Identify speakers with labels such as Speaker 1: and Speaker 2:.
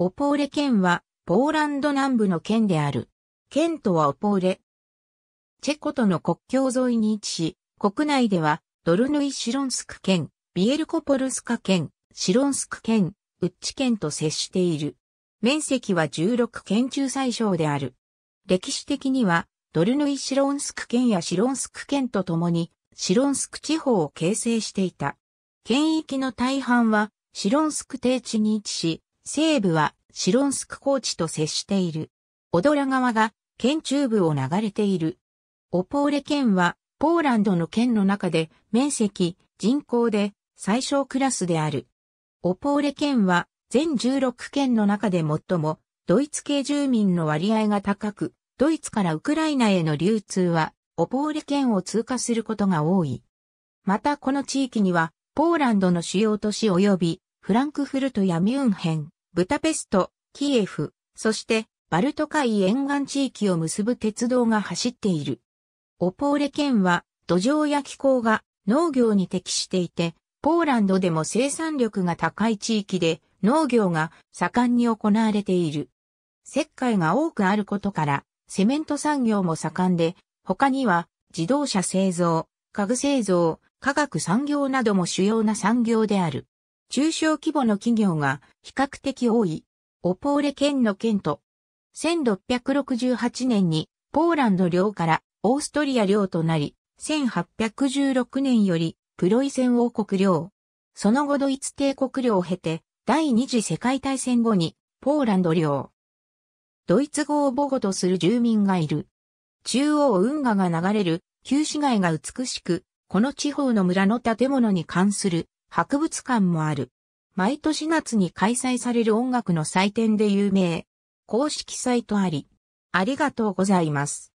Speaker 1: オポーレ県は、ポーランド南部の県である。県とはオポーレ。チェコとの国境沿いに位置し、国内では、ドルヌイ・シロンスク県、ビエルコポルスカ県、シロンスク県、ウッチ県と接している。面積は16県中最小である。歴史的には、ドルヌイ・シロンスク県やシロンスク県とともに、シロンスク地方を形成していた。県域の大半は、シロンスク低地に位置し、西部はシロンスク高地と接している。オドラ川が県中部を流れている。オポーレ県はポーランドの県の中で面積、人口で最小クラスである。オポーレ県は全16県の中で最もドイツ系住民の割合が高く、ドイツからウクライナへの流通はオポーレ県を通過することが多い。またこの地域にはポーランドの主要都市及びフランクフルトやミュンヘン、ブタペスト、キエフ、そしてバルト海沿岸地域を結ぶ鉄道が走っている。オポーレ県は土壌や気候が農業に適していて、ポーランドでも生産力が高い地域で農業が盛んに行われている。石灰が多くあることから、セメント産業も盛んで、他には自動車製造、家具製造、化学産業なども主要な産業である。中小規模の企業が比較的多い、オポーレ県の県と、1668年にポーランド領からオーストリア領となり、1816年よりプロイセン王国領。その後ドイツ帝国領を経て、第二次世界大戦後にポーランド領。ドイツ語を母語とする住民がいる。中央運河が流れる旧市街が美しく、この地方の村の建物に関する博物館もある。毎年夏に開催される音楽の祭典で有名。公式サイトあり。ありがとうございます。